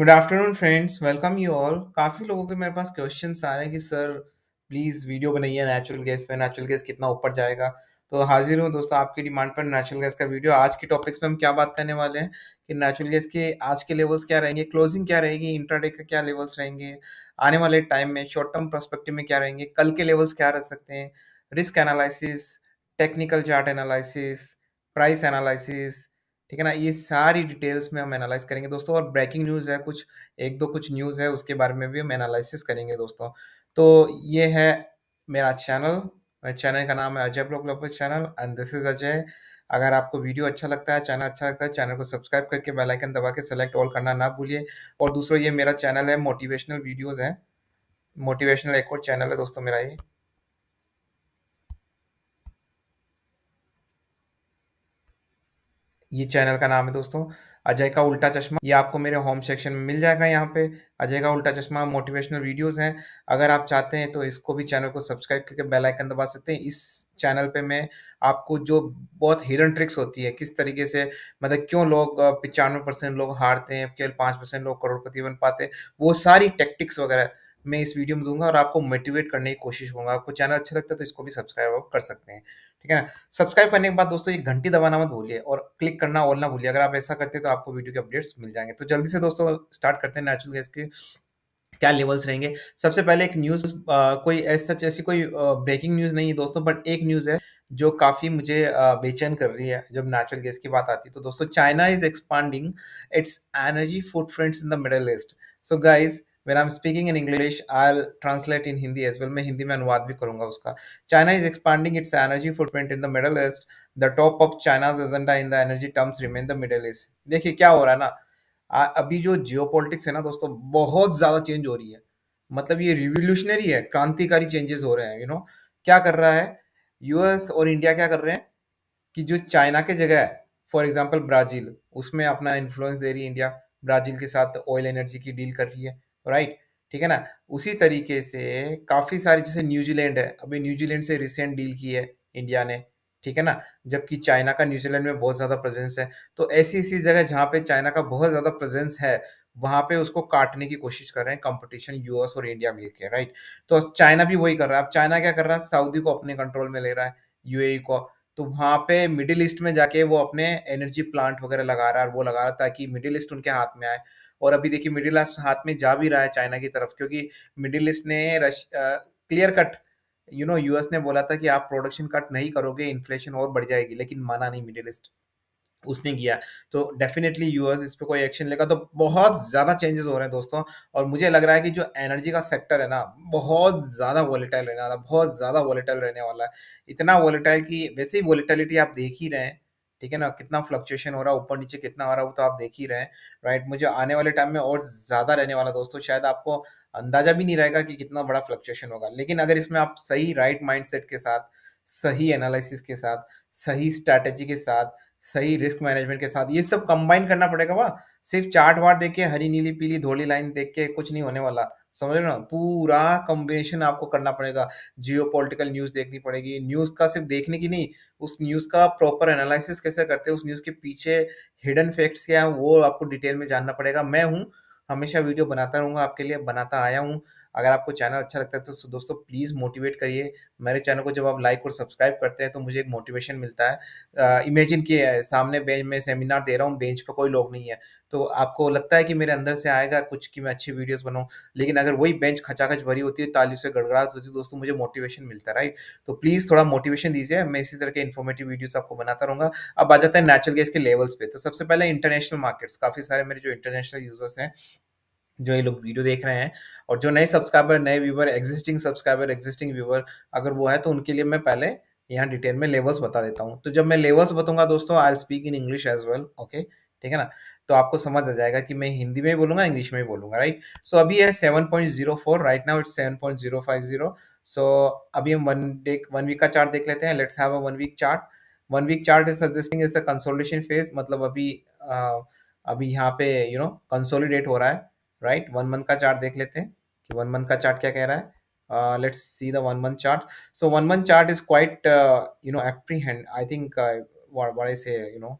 Good afternoon friends welcome you all काफ़ी लोगों के मेरे पास क्वेश्चन आ रहे हैं कि सर प्लीज़ वीडियो बनाइए नेचुरल गैस पे नेचुरल गैस कितना ऊपर जाएगा तो हाजिर हूँ दोस्तों आपकी डिमांड पर नेचुरल गैस का वीडियो आज के टॉपिक्स पे हम क्या बात करने वाले हैं कि नेचुरल गैस के आज के लेवल्स क्या रहेंगे क्लोजिंग क्या रहेगी इंट्राडे का क्या लेवल्स रहेंगे आने वाले टाइम में शॉर्ट टर्म प्रोस्पेक्टिव में क्या रहेंगे कल के लेवल्स क्या रह सकते हैं risk analysis technical chart analysis price analysis ठीक है ना ये सारी डिटेल्स में हम एनालाइज करेंगे दोस्तों और ब्रेकिंग न्यूज़ है कुछ एक दो कुछ न्यूज़ है उसके बारे में भी हम एनालिसिस करेंगे दोस्तों तो ये है मेरा चैनल मेरे चैनल का नाम है Ajay block local channel and this is Ajay अगर आपको वीडियो अच्छा लगता है चैनल अच्छा लगता है चैनल को सब्सक्राइब करके बेल आइकन दबा के सेलेक्ट ऑल करना ना भूलिए और दूसरा ये मेरा चैनल है मोटिवेशनल वीडियोस हैं मोटिवेशनल एक और चैनल है दोस्तों मेरा ये ये चैनल का नाम है दोस्तों अजय का उल्टा चश्मा ये आपको मेरे होम सेक्शन में मिल जाएगा यहाँ पे अजय का उल्टा चश्मा मोटिवेशनल वीडियोस हैं अगर आप चाहते हैं तो इसको भी चैनल को सब्सक्राइब करके बेल आइकन दबा सकते हैं इस चैनल पे मैं आपको जो बहुत हिडन ट्रिक्स होती है किस तरीके से मतलब क्यों लोग पचानवे परसेंट लोग हारते हैं केवल पाँच परसेंट लोग करोड़पति बन पाते हैं वो सारी टेक्टिक्स वगैरह मैं इस वीडियो में दूंगा और आपको मोटिवेट करने की कोशिश करूंगा आपको चैनल अच्छा लगता है तो इसको भी सब्सक्राइब आप कर सकते हैं ठीक है ना सब्सक्राइब करने के बाद दोस्तों ये घंटी दबाना मत भूलिए और क्लिक करना ऑल ना भूलिए अगर आप ऐसा करते हैं तो आपको वीडियो के अपडेट्स मिल जाएंगे तो जल्दी से दोस्तों स्टार्ट करते हैं नेचुरल गैस के क्या लेवल्स रहेंगे सबसे पहले एक न्यूज़ कोई ऐसा ऐसी कोई ब्रेकिंग न्यूज़ नहीं है दोस्तों बट एक न्यूज़ है जो काफ़ी मुझे बेचैन कर रही है जब नेचुरल गैस की बात आती है तो दोस्तों China is expanding its energy footprints in the Middle East so guys when I am speaking in English I translate in Hindi as well मैं हिंदी में अनुवाद भी करूंगा उसका China is expanding its energy footprint in the Middle East the top of China's agenda in the energy terms remain the Middle East देखिए क्या हो रहा है ना आ, अभी जो जियो है ना दोस्तों बहुत ज़्यादा चेंज हो रही है मतलब ये रिवोल्यूशनरी है क्रांतिकारी चेंजेस हो रहे हैं यू you नो know? क्या कर रहा है यूएस और इंडिया क्या कर रहे हैं कि जो चाइना के जगह है फॉर एग्जाम्पल ब्राज़ील उसमें अपना इन्फ्लुएंस दे रही है इंडिया ब्राज़ील के साथ ऑयल एनर्जी की डील कर रही है राइट ठीक है ना उसी तरीके से काफ़ी सारे जैसे न्यूजीलैंड है अभी न्यूजीलैंड से रिसेंट डील की है इंडिया ने ठीक है ना जबकि चाइना का न्यूजीलैंड में बहुत ज़्यादा प्रेजेंस है तो ऐसी ऐसी जगह जहाँ पे चाइना का बहुत ज़्यादा प्रेजेंस है वहां पे उसको काटने की कोशिश कर रहे हैं कंपटीशन यूएस और इंडिया मिलकर राइट तो चाइना भी वही कर रहा है अब चाइना क्या कर रहा है सऊदी को अपने कंट्रोल में ले रहा है यूएई e को तो वहां पे मिडिल ईस्ट में जाके वो अपने एनर्जी प्लांट वगैरह लगा रहा है और वो लगा रहा है ताकि मिडिल ईस्ट उनके हाथ में आए और अभी देखिए मिडिल ईस्ट हाथ में जा भी रहा है चाइना की तरफ क्योंकि मिडिल ईस्ट ने रश clear cut you know US ने बोला था कि आप प्रोडक्शन कट नहीं करोगे इन्फ्लेशन और बढ़ जाएगी लेकिन माना नहीं मिडिल ईस्ट उसने किया तो डेफिनेटली यूएस इस पर कोई एक्शन लेगा तो बहुत ज़्यादा चेंजेस हो रहे हैं दोस्तों और मुझे लग रहा है कि जो एनर्जी का सेक्टर है ना बहुत ज़्यादा वॉलेटाइल रहने वाला बहुत ज़्यादा वॉलेटाइल रहने वाला है इतना वॉलेटाइल कि वैसे ही वॉलेटाइलिटी आप देख ही रहे हैं ठीक है ना कितना फ्लक्चुएशन हो रहा है ऊपर नीचे कितना हो रहा है वो तो आप देख ही रहे हैं राइट मुझे आने वाले टाइम में और ज़्यादा रहने वाला दोस्तों शायद आपको अंदाजा भी नहीं रहेगा कि कितना बड़ा फ्लक्चुएशन होगा लेकिन अगर इसमें आप सही राइट माइंड के साथ सही एनालिसिस के साथ सही स्ट्रैटेजी के साथ सही रिस्क मैनेजमेंट के साथ ये सब कंबाइन करना पड़ेगा वाह सिर्फ चार्ट वार्ट देख के हरी नीली पीली धोली लाइन देख के कुछ नहीं होने वाला समझ रहे ना पूरा कॉम्बिनेशन आपको करना पड़ेगा जियो पोलिटिकल न्यूज देखनी पड़ेगी न्यूज का सिर्फ देखने की नहीं उस न्यूज का प्रॉपर एनालिसिस कैसे करते हैं उस न्यूज के पीछे हिडन फैक्ट्स क्या है वो आपको डिटेल में जानना पड़ेगा मैं हूँ हमेशा वीडियो बनाता रहूंगा आपके लिए बनाता आया हूँ अगर आपको चैनल अच्छा लगता है तो दोस्तों प्लीज़ मोटिवेट करिए मेरे चैनल को जब आप लाइक और सब्सक्राइब करते हैं तो मुझे एक मोटिवेशन मिलता है इमेजिन किए सामने बेंच में सेमिनार दे रहा हूँ बेंच पर कोई लोग नहीं है तो आपको लगता है कि मेरे अंदर से आएगा कुछ कि मैं अच्छी वीडियोस बनाऊँ लेकिन अगर वही बेंच खचाखच भरी होती है ताली से गड़गड़ा होती है तो दोस्तों मुझे मोटिवेशन मिलता है राइट तो प्लीज़ थोड़ा मोटिवेशन दीजिए मैं इसी तरह के इन्फॉर्मेटिव वीडियोस आपको बनाता रहूँगा अब आ जाता है नेचुरल गैस के लेवल्स पे तो सबसे पहले इंटरनेशनल मार्केट्स काफ़ी सारे मेरे जो इंटरनेशनल यूजर्स हैं जो ये लोग वीडियो देख रहे हैं और जो नए सब्सक्राइबर नए viewer existing subscriber existing viewer अगर वो है तो उनके लिए मैं पहले यहाँ डिटेल में लेवल्स बता देता हूँ तो जब मैं लेवल्स बताऊंगा दोस्तों I speak in English as well okay ठीक है ना तो आपको समझ आ जाएगा कि मैं हिंदी में बोलूंगा इंग्लिश में बोलूंगा राइट सो so, अभी है seven point zero four right now it's seven point zero five zero so अभी हम वन डे वन वीक का चार्ट देख लेते हैं let's have a one week chart one week chart is suggesting is a consolidation phase मतलब अभी आ, अभी यहाँ पे यू नो कंसोलिडेट हो रहा है Right, one month chart. Uh, let's see the one month chart so one month chart is quite uh, you know apprehend i think uh, what, what i say you know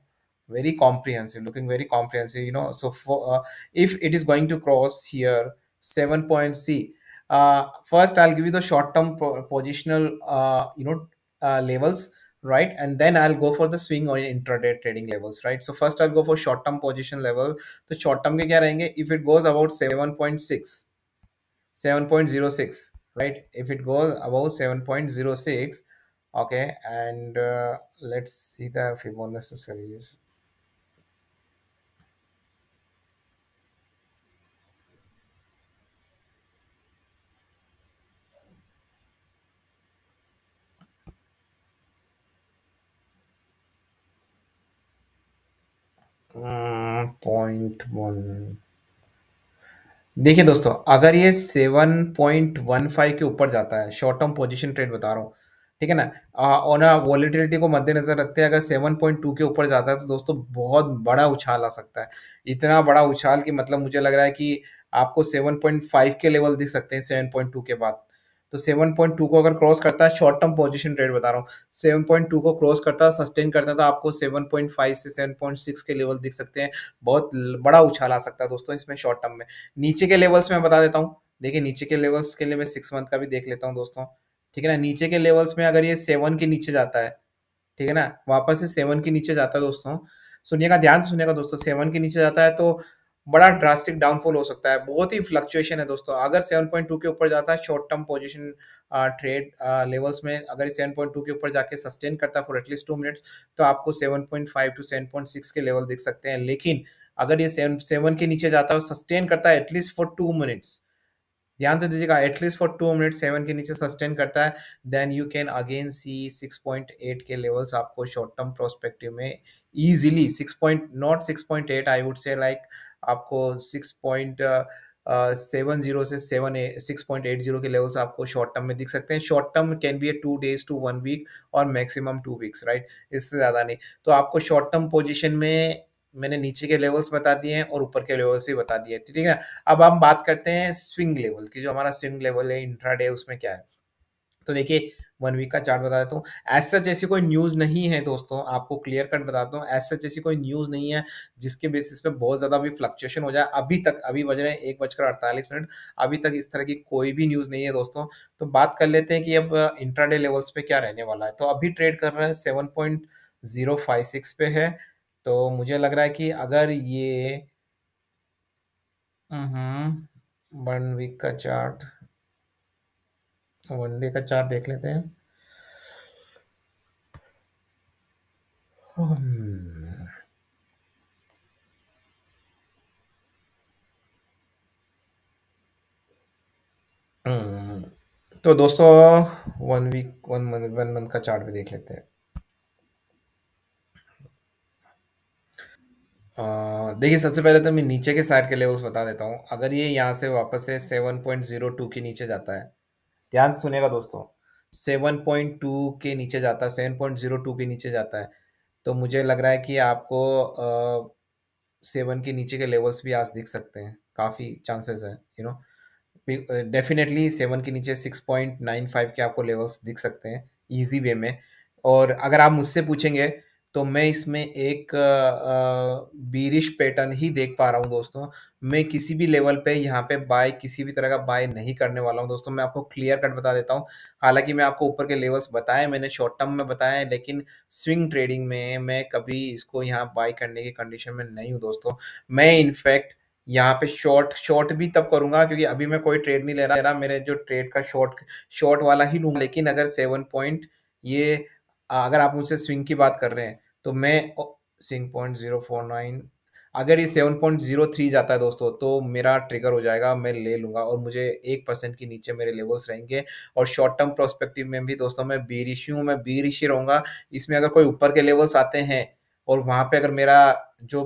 very comprehensive looking very comprehensive you know so if it is going to cross here 7 point c first i'll give you the short term positional you know levels right and then i'll go for the swing or intraday trading levels right so first i'll go for short term position level The short term के क्या रहेंगे if it goes about 7.6 7.06 right if it goes above 7.06 okay and uh, let's see the fibonacci series point uh, one देखिए दोस्तों अगर ये seven point one five के ऊपर जाता है शॉर्ट टर्म पोजीशन ट्रेड बता रहा हूँ ठीक है ना और ना वॉलीटिलिटी को मद्देनजर रखते हैं अगर सेवन पॉइंट टू के ऊपर जाता है तो दोस्तों बहुत बड़ा उछाल आ सकता है इतना बड़ा उछाल कि मतलब मुझे लग रहा है कि आपको सेवन पॉइंट फाइव के लेवल दिख सकते हैं सेवन पॉइंट टू के बाद तो 7.2 को अगर क्रॉस करता है शॉर्ट टर्म पोजीशन ट्रेड बता रहा हूँ 7.2 को क्रॉस करता है सस्टेन करता है तो आपको 7.5 से 7.6 के लेवल दिख सकते हैं बहुत बड़ा उछाल आ सकता है दोस्तों इसमें शॉर्ट टर्म में नीचे के लेवल्स में बता देता हूँ देखिए नीचे के लेवल्स के लिए मैं सिक्स मंथ का भी देख लेता हूँ दोस्तों ठीक है ना नीचे के लेवल्स में अगर ये सेवन के नीचे जाता है ठीक है ना वापस से सेवन के नीचे जाता है दोस्तों सुनिएगा ध्यान से सुनिएगा दोस्तों सेवन के नीचे जाता है तो बड़ा ड्रास्टिक डाउनफॉल हो सकता है बहुत ही फ्लक्चुएशन है दोस्तों अगर 7.2 के ऊपर जाता है short term position trade levels में अगर 7.2 के ऊपर जाके सस्टेन करता है फॉर एटलीस्ट टू मिनट्स तो आपको 7.5 टू 7.6 के लेवल दिख सकते हैं लेकिन अगर ये सेवन सेवन के नीचे जाता है सस्टेन करता है एटलीस्ट फॉर टू मिनट्स ध्यान से दीजिएगा at least for two minute seven के नीचे सस्टेन करता है then you can again see six point eight के लेवल्स आपको शॉर्ट टर्म प्रोस्पेक्टिव में easily point not six point eight I would say like आपको सिक्स पॉइंट सेवन जीरो से seven six point eight zero के levels आपको short term में दिख सकते हैं short term can be a two days to one week और maximum two weeks right इससे ज़्यादा नहीं तो आपको शॉर्ट टर्म पोजिशन में मैंने नीचे के लेवल्स बता दिए हैं और ऊपर के लेवल्स भी बता दिए ठीक है अब हम बात करते हैं स्विंग लेवल की जो हमारा स्विंग लेवल है इंट्राडे उसमें क्या है तो देखिए वन वीक का चार्ट बता देता हूँ एज सच ऐसी कोई न्यूज़ नहीं है दोस्तों आपको क्लियर कट बताता हूँ एज सच ऐसी कोई न्यूज़ नहीं है जिसके बेसिस पे बहुत ज़्यादा अभी फ्लक्चुएशन हो जाए अभी तक अभी बज रहे हैं एक बजकर अड़तालीस मिनट अभी तक इस तरह की कोई भी न्यूज़ नहीं है दोस्तों तो बात कर लेते हैं कि अब डे uh, लेवल्स पे क्या रहने वाला है तो अभी ट्रेड कर रहे हैं seven point zero five six पे है तो मुझे लग रहा है कि अगर ये हम्म, वन वीक का चार्ट वनडे का चार्ट देख लेते हैं हम्म, तो दोस्तों one week one month one month का चार्ट भी देख लेते हैं देखिए सबसे पहले तो मैं नीचे के साइड के लेवल्स बता देता हूँ अगर ये यहाँ से वापस से सेवन पॉइंट जीरो टू के नीचे जाता है ध्यान से सुनेगा दोस्तों सेवन पॉइंट टू के नीचे जाता है सेवन पॉइंट जीरो टू के नीचे जाता है तो मुझे लग रहा है कि आपको सेवन के नीचे के लेवल्स भी आज दिख सकते हैं काफ़ी चांसेस हैं यू नो डेफिनेटली सेवन के नीचे सिक्स पॉइंट नाइन फाइव के आपको लेवल्स दिख सकते हैं ईजी वे में और अगर आप मुझसे पूछेंगे तो मैं इसमें एक बीरिश पैटर्न ही देख पा रहा हूँ दोस्तों मैं किसी भी लेवल पे यहाँ पे बाय किसी भी तरह का बाय नहीं करने वाला हूँ दोस्तों मैं आपको क्लियर कट बता देता हूँ हालांकि मैं आपको ऊपर के लेवल्स बताए मैंने शॉर्ट टर्म में बताया है लेकिन स्विंग ट्रेडिंग में मैं कभी इसको यहाँ बाय करने की कंडीशन में नहीं हूँ दोस्तों मैं इनफैक्ट यहाँ पे शॉर्ट शॉर्ट भी तब करूंगा क्योंकि अभी मैं कोई ट्रेड नहीं ले रहा मेरे जो ट्रेड का शॉर्ट शॉर्ट वाला ही लूंगा लेकिन अगर सेवन पॉइंट ये अगर आप मुझसे स्विंग की बात कर रहे हैं तो मैं सिंह पॉइंट जीरो फोर नाइन अगर ये सेवन पॉइंट जीरो थ्री जाता है दोस्तों तो मेरा ट्रिगर हो जाएगा मैं ले लूँगा और मुझे एक परसेंट के नीचे मेरे लेवल्स रहेंगे और शॉर्ट टर्म प्रोस्पेक्टिव में भी दोस्तों मैं बी ऋषि हूँ मैं बी ऋषि रहूँगा इसमें अगर कोई ऊपर के लेवल्स आते हैं और वहाँ पे अगर मेरा जो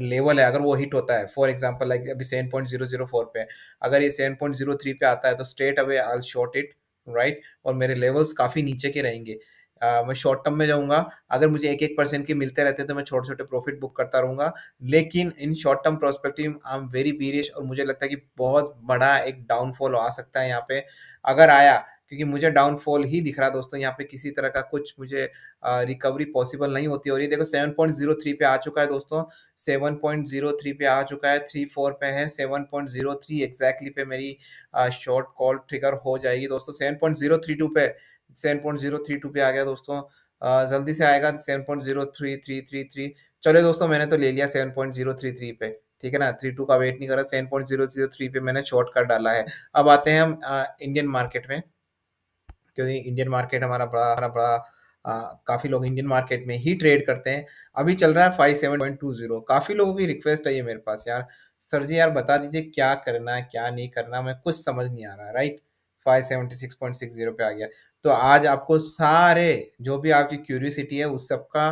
लेवल है अगर वो हिट होता है फॉर एग्जाम्पल लाइक अभी seven point zero zero four पे अगर ये सेवन पॉइंट जीरो थ्री पे आता है तो straight away I short it right और मेरे लेवल्स काफ़ी नीचे के रहेंगे मैं शॉर्ट टर्म में जाऊंगा अगर मुझे एक एक परसेंट के मिलते रहते तो मैं छोटे छोटे प्रॉफिट बुक करता रहूंगा लेकिन in short term prospective I am very serious और मुझे लगता है कि बहुत बड़ा एक डाउनफॉल आ सकता है यहाँ पे अगर आया क्योंकि मुझे डाउनफॉल ही दिख रहा है दोस्तों यहाँ पे किसी तरह का कुछ मुझे रिकवरी पॉसिबल नहीं होती और ये देखो 7.03 पे आ चुका है दोस्तों 7.03 पे आ चुका है थ्री फोर पे है 7.03 एग्जैक्टली पे मेरी शॉर्ट कॉल ट्रिगर हो जाएगी दोस्तों 7.032 पे seven point zero three two पे आ गया दोस्तों जल्दी से आएगा seven point zero three three three three चलो दोस्तों मैंने तो ले लिया seven point zero three three पे ठीक है ना थ्री टू का वेट नहीं करा seven point zero zero three पे मैंने शॉर्ट कर डाला है अब आते हैं हम इंडियन मार्केट में क्योंकि इंडियन मार्केट हमारा बड़ा हमारा बड़ा काफ़ी लोग इंडियन मार्केट में ही ट्रेड करते हैं अभी चल रहा है five seven point two zero काफ़ी लोगों की रिक्वेस्ट है ये मेरे पास यार सर जी यार बता दीजिए क्या करना है क्या नहीं करना मैं कुछ समझ नहीं आ रहा राइट 576.60 पे आ गया तो आज आपको सारे जो भी आपकी क्यूरियोसिटी है उस सबका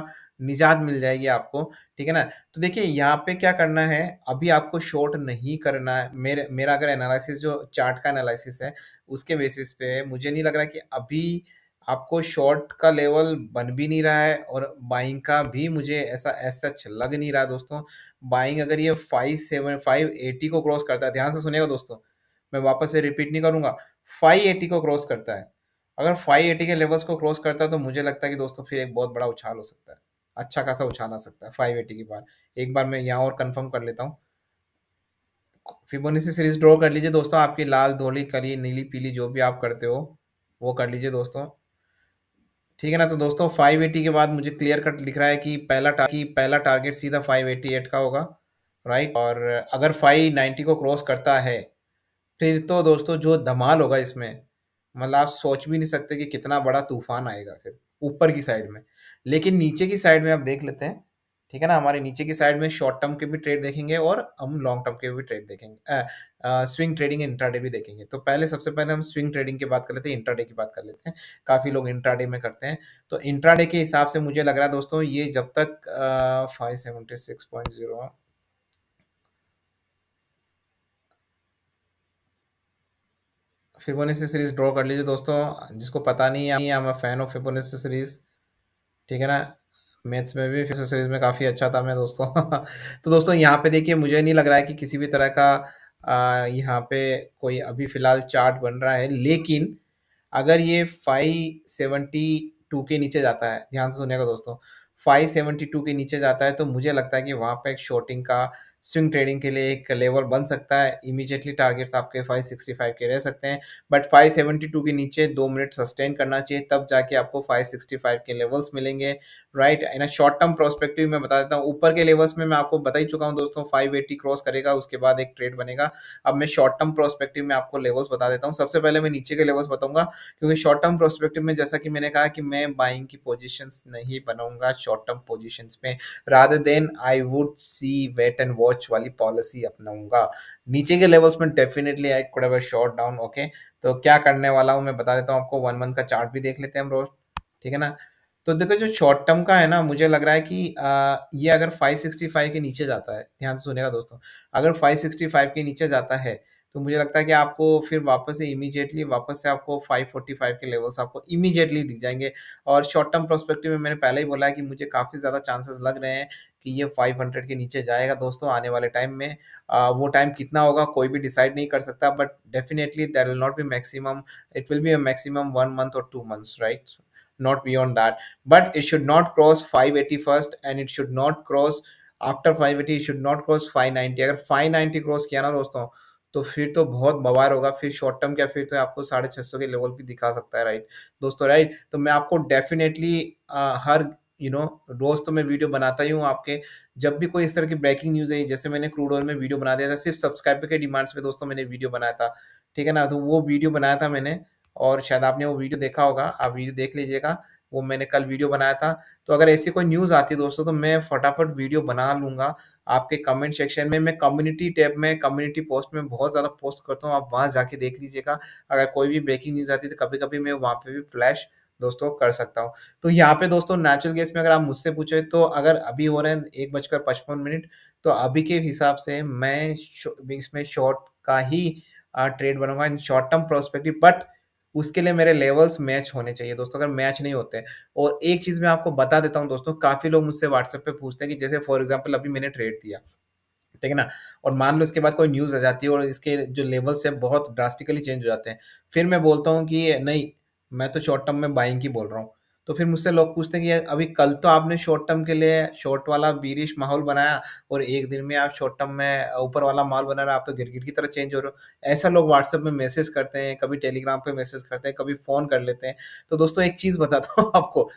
निजात मिल जाएगी आपको ठीक है ना तो देखिए यहाँ पे क्या करना है अभी आपको शॉर्ट नहीं करना है मेरे मेरा अगर एनालिसिस जो चार्ट का एनालिसिस है उसके बेसिस पे मुझे नहीं लग रहा कि अभी आपको शॉर्ट का लेवल बन भी नहीं रहा है और बाइंग का भी मुझे ऐसा ऐसा लग नहीं रहा दोस्तों बाइंग अगर ये फाइव सेवन फाइव एटी को क्रॉस करता है ध्यान से सुनेगा दोस्तों मैं वापस से रिपीट नहीं करूंगा एटी को क्रॉस करता है अगर फाइव एटी के लेवल्स को क्रॉस करता है तो मुझे लगता है कि दोस्तों फिर एक बहुत बड़ा उछाल हो सकता है अच्छा खासा उछाल आ सकता है फाइव एटी के बाद एक बार मैं यहाँ और कन्फर्म कर लेता हूँ फिबोनेसी सीरीज ड्रॉ कर लीजिए दोस्तों आपकी लाल धोली कली नीली पीली जो भी आप करते हो वो कर लीजिए दोस्तों ठीक है ना तो दोस्तों फाइव एटी के बाद मुझे क्लियर कट लिख रहा है कि पहला कि पहला टारगेट सीधा फाइव एटी एट का होगा राइट और अगर फाइव नाइन्टी को क्रॉस करता है फिर तो दोस्तों जो धमाल होगा इसमें मतलब आप सोच भी नहीं सकते कि कितना बड़ा तूफान आएगा फिर ऊपर की साइड में लेकिन नीचे की साइड में आप देख लेते हैं ठीक है ना हमारे नीचे की साइड में शॉर्ट टर्म के भी ट्रेड देखेंगे और हम लॉन्ग टर्म के भी ट्रेड देखेंगे आ, आ, स्विंग ट्रेडिंग इंट्राडे भी देखेंगे तो पहले सबसे पहले हम स्विंग ट्रेडिंग की बात कर लेते हैं इंट्राडे की बात कर लेते हैं काफ़ी लोग इंट्राडे में करते हैं तो इंट्राडे के हिसाब से मुझे लग रहा है दोस्तों ये जब तक five seventy six point zero Fibonacci series draw कर लीजिए दोस्तों जिसको पता नहीं है I am fan of Fibonacci series ठीक है ना मैथ्स में भी फिबोनेसी सीरीज़ में काफ़ी अच्छा था मैं दोस्तों तो दोस्तों यहाँ पे देखिए मुझे नहीं लग रहा है कि किसी भी तरह का यहाँ पे कोई अभी फ़िलहाल चार्ट बन रहा है लेकिन अगर ये फाइव सेवेंटी टू के नीचे जाता है ध्यान से सुनेगा दोस्तों फाइव सेवेंटी टू के नीचे जाता है तो मुझे लगता है कि वहाँ पर एक शॉर्टिंग का स्विंग ट्रेडिंग के लिए एक लेवल बन सकता है इमीजिएटली टारगेट्स आपके 565 के रह सकते हैं बट 572 के नीचे दो मिनट सस्टेन करना चाहिए तब जाके आपको 565 के लेवल्स मिलेंगे right in a short term prospective में बता देता हूँ ऊपर के लेवल्स में मैं आपको बता ही चुका हूँ दोस्तों फाइव क्रॉस करेगा उसके बाद एक ट्रेड बनेगा अब मैं शॉर्ट टर्म प्रोस्पेक्टिव में आपको लेवल्स बता देता हूँ सबसे पहले मैं नीचे के लेवल्स बताऊंगा क्योंकि शॉर्ट टर्म प्रोस्पेक्टिव में जैसा कि मैंने कहा कि मैं बाइंग की पोजिशन नहीं बनाऊंगा शॉर्ट टर्म पोजिशन में rather than I would see wait and watch watch वाली पॉलिसी अपनाऊंगा नीचे के लेवल्स में definitely I could have short down okay तो क्या करने वाला हूँ मैं बता देता हूँ आपको वन मंथ का चार्ट भी देख लेते हैं हम रोज ठीक है ना तो देखो जो शॉर्ट टर्म का है ना मुझे लग रहा है कि आ, ये अगर 565 के नीचे जाता है ध्यान से सुनेगा दोस्तों अगर 565 के नीचे जाता है तो मुझे लगता है कि आपको फिर वापस से इमीजिएटली वापस से आपको 545 के लेवल्स आपको इमीजिएटली दिख जाएंगे और शॉर्ट टर्म प्रोस्पेक्टिव में मैंने पहले ही बोला है कि मुझे काफ़ी ज़्यादा चांसेस लग रहे हैं कि ये 500 के नीचे जाएगा दोस्तों आने वाले टाइम में आ, वो टाइम कितना होगा कोई भी डिसाइड नहीं कर सकता but definitely there will not be maximum it will be a maximum one month और two months right that but it should not cross five eighty first and it should not cross after five eighty should not cross five ninety अगर ninety cross किया ना दोस्तों तो फिर तो बहुत बवार होगा फिर शॉर्ट टर्म क्या फिर तो आपको साढ़े छः सौ के लेवल भी दिखा सकता है राइट दोस्तों राइट तो मैं आपको डेफिनेटली हर यू नो रोज तो मैं वीडियो बनाता ही हूँ आपके जब भी कोई इस तरह की ब्रेकिंग न्यूज है जैसे मैंने क्रूड ऑयल में वीडियो बना दिया था सिर्फ सब्सक्राइबर के डिमांड्स पे दोस्तों मैंने वीडियो बनाया था ठीक है ना तो वो वीडियो बनाया था मैंने और शायद आपने वो वीडियो देखा होगा आप वीडियो देख लीजिएगा वो मैंने कल वीडियो बनाया था तो अगर ऐसी कोई न्यूज़ आती है दोस्तों तो मैं फटाफट वीडियो बना लूँगा आपके कमेंट सेक्शन में मैं कम्युनिटी टैब में कम्युनिटी पोस्ट में बहुत ज़्यादा पोस्ट करता हूँ आप वहाँ जाके देख लीजिएगा अगर कोई भी ब्रेकिंग न्यूज़ आती है तो कभी कभी मैं वहाँ पर भी फ्लैश दोस्तों कर सकता हूँ तो यहाँ पे दोस्तों नेचुरल गैस में अगर आप मुझसे पूछे तो अगर अभी हो रहे हैं एक बजकर पचपन मिनट तो अभी के हिसाब से मैं इसमें शॉर्ट का ही ट्रेड बनूंगा in short term prospective but उसके लिए मेरे लेवल्स मैच होने चाहिए दोस्तों अगर मैच नहीं होते और एक चीज़ मैं आपको बता देता हूँ दोस्तों काफ़ी लोग मुझसे व्हाट्सएप पे पूछते हैं कि जैसे फॉर एग्ज़ाम्पल अभी मैंने ट्रेड दिया ठीक है ना और मान लो इसके बाद कोई न्यूज़ आ जाती है और इसके जो लेवल्स है बहुत ड्रास्टिकली चेंज हो जाते हैं फिर मैं बोलता हूँ कि नहीं मैं तो शॉर्ट टर्म में बाइंग की बोल रहा हूँ तो फिर मुझसे लोग पूछते हैं कि अभी कल तो आपने शॉर्ट टर्म के लिए शॉर्ट वाला बीरिश माहौल बनाया और एक दिन में आप शॉर्ट टर्म में ऊपर वाला माहौल बना रहे आप तो गिरगिट की तरह चेंज हो रहे हो ऐसा लोग व्हाट्सअप में मैसेज करते हैं कभी टेलीग्राम पे मैसेज करते हैं कभी फ़ोन कर लेते हैं तो दोस्तों एक चीज़ बताता हूँ आपको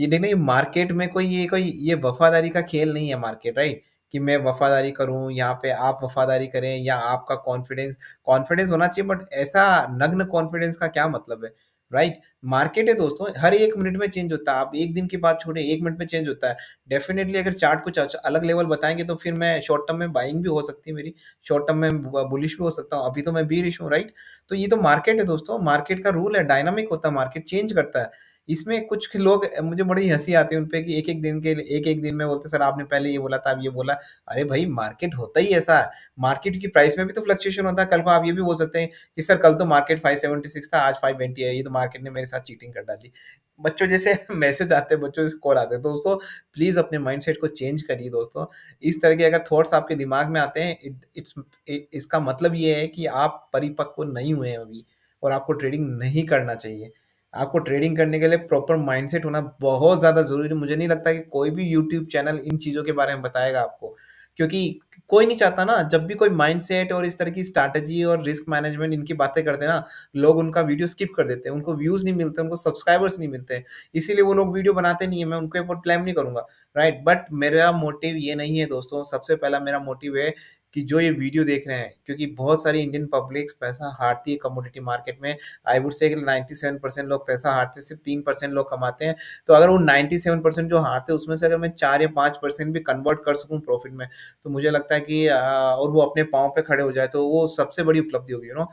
ये नहीं मार्केट में कोई ये कोई ये वफादारी का खेल नहीं है मार्केट राइट कि मैं वफादारी करूं यहाँ पे आप वफादारी करें या आपका कॉन्फिडेंस कॉन्फिडेंस होना चाहिए बट ऐसा नग्न कॉन्फिडेंस का क्या मतलब है राइट मार्केट है दोस्तों हर एक मिनट में चेंज होता है आप एक दिन के बाद छोड़े एक मिनट में चेंज होता है डेफिनेटली अगर चार्ट कुछ अच्छा, अलग लेवल बताएंगे तो फिर मैं शॉर्ट टर्म में बाइंग भी हो सकती है मेरी शॉर्ट टर्म में बुलिश भी हो सकता हूँ अभी तो मैं रिश हूँ राइट तो ये तो मार्केट है दोस्तों मार्केट का रूल है डायनामिक होता है मार्केट चेंज करता है इसमें कुछ लोग मुझे बड़ी हंसी आती है उनपे कि एक एक दिन के एक एक दिन में बोलते सर आपने पहले ये बोला था अब ये बोला अरे भाई मार्केट होता ही ऐसा है मार्केट की प्राइस में भी तो फ्लक्चुएशन होता है कल को आप ये भी बोल सकते हैं कि सर कल तो मार्केट फाइव सेवेंटी सिक्स था आज फाइव ट्वेंटी है ये तो मार्केट ने मेरे साथ चीटिंग कर डाली बच्चों जैसे मैसेज आते हैं बच्चों जैसे कॉल आते हैं दोस्तों प्लीज़ अपने माइंडसेट को चेंज करिए दोस्तों इस तरह के अगर थॉट्स आपके दिमाग में आते हैं इट्स इसका मतलब ये है कि आप परिपक्व नहीं हुए हैं अभी और आपको ट्रेडिंग नहीं करना चाहिए आपको ट्रेडिंग करने के लिए प्रॉपर माइंडसेट होना बहुत ज़्यादा ज़रूरी है मुझे नहीं लगता कि कोई भी यूट्यूब चैनल इन चीज़ों के बारे में बताएगा आपको क्योंकि कोई नहीं चाहता ना जब भी कोई माइंडसेट और इस तरह की स्ट्रैटेजी और रिस्क मैनेजमेंट इनकी बातें करते हैं ना लोग उनका वीडियो स्किप कर देते हैं उनको व्यूज नहीं मिलते उनको सब्सक्राइबर्स नहीं मिलते इसीलिए वो लोग वीडियो बनाते नहीं है मैं उनके ऊपर क्लेम नहीं करूंगा राइट बट मेरा मोटिव ये नहीं है दोस्तों सबसे पहला मेरा मोटिव है कि जो ये वीडियो देख रहे हैं क्योंकि बहुत सारी इंडियन पब्लिक पैसा हारती है कमोडिटी मार्केट में I would say ninety seven percent लोग पैसा हारते सिर्फ तीन परसेंट लोग कमाते हैं तो अगर वो नाइन्टी सेवन परसेंट जो हारते हैं उसमें से अगर मैं चार या पाँच परसेंट भी कन्वर्ट कर सकूँ प्रॉफिट में तो मुझे लगता है कि और वो अपने पाँव पे खड़े हो जाए तो वो सबसे बड़ी उपलब्धि होगी यू नो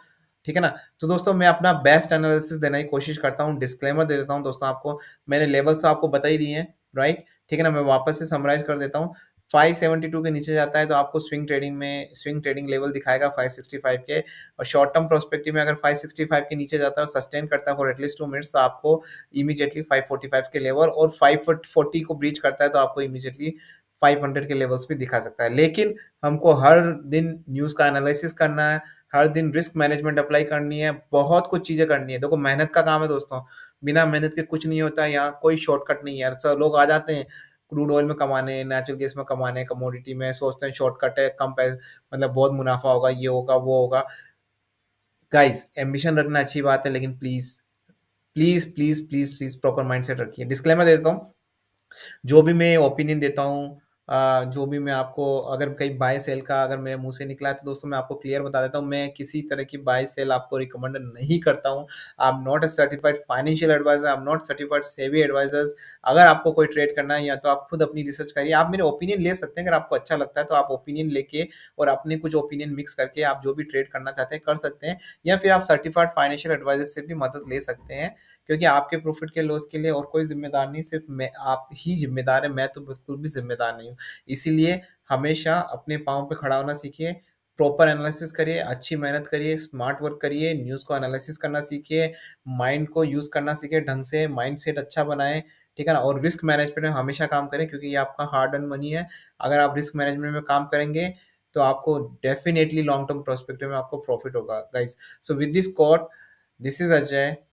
ठीक है ना तो दोस्तों मैं अपना बेस्ट एनालिसिस देने की कोशिश करता हूँ डिस्क्लेमर दे देता हूँ दोस्तों आपको मैंने लेवल्स तो आपको बता ही दिए हैं राइट ठीक है ना मैं वापस से समराइज कर देता हूँ 572 के नीचे जाता है तो आपको स्विंग ट्रेडिंग में स्विंग ट्रेडिंग लेवल दिखाएगा 565 के और शॉर्ट टर्म प्रोस्पेक्टिव में अगर 565 के नीचे जाता है और सस्टेन करता है फॉर एटलीस्ट टू मिनट्स तो आपको इमीजिएटली 545 के लेवल और 540 को ब्रीच करता है तो आपको इमीजिएटली 500 के लेवल्स भी दिखा सकता है लेकिन हमको हर दिन न्यूज़ का एनालिसिस करना है हर दिन रिस्क मैनेजमेंट अप्लाई करनी है बहुत कुछ चीज़ें करनी है देखो मेहनत का काम है दोस्तों बिना मेहनत के कुछ नहीं होता यहाँ कोई शॉर्टकट नहीं है सर लोग आ जाते हैं क्रूड ऑयल में कमाने नेचुरल गैस में कमाने कमोडिटी में सोचते हैं शॉर्टकट है कम पैसे मतलब बहुत मुनाफा होगा ये होगा वो होगा गाइज एम्बिशन रखना अच्छी बात है लेकिन please please please please please proper set रखिए डिस्क्लेमर देता हूँ जो भी मैं ओपिनियन देता हूँ जो भी मैं आपको अगर कहीं बाय सेल का अगर मेरे मुंह से निकला है तो दोस्तों मैं आपको क्लियर बता देता हूँ मैं किसी तरह की बाय सेल आपको रिकमेंड नहीं करता हूँ I am not a certified financial adviser I am not certified SEBI advisers अगर आपको कोई ट्रेड करना है या तो आप खुद अपनी रिसर्च करिए आप मेरे ओपिनियन ले सकते हैं अगर आपको अच्छा लगता है तो आप ओपिनियन लेके और अपने कुछ ओपिनियन मिक्स करके आप जो भी ट्रेड करना चाहते हैं कर सकते हैं या फिर आप सर्टिफाइड फाइनेंशियल एडवाइजर से भी मदद ले सकते हैं क्योंकि आपके प्रॉफिट के लॉस के लिए और कोई जिम्मेदार नहीं सिर्फ मैं आप ही जिम्मेदार है मैं तो बिल्कुल भी जिम्मेदार नहीं हूँ इसीलिए हमेशा अपने पाँव पे खड़ा होना सीखिए प्रॉपर एनालिसिस करिए अच्छी मेहनत करिए स्मार्ट वर्क करिए न्यूज़ को एनालिसिस करना सीखिए माइंड को यूज़ करना सीखिए ढंग से माइंड सेट अच्छा बनाए ठीक है ना और रिस्क मैनेजमेंट में हमेशा काम करें क्योंकि ये आपका हार्ड अर्न मनी है अगर आप रिस्क मैनेजमेंट में काम करेंगे तो आपको डेफिनेटली लॉन्ग टर्म प्रोस्पेक्टिव में आपको प्रॉफिट होगा guys so with this caught this is Ajay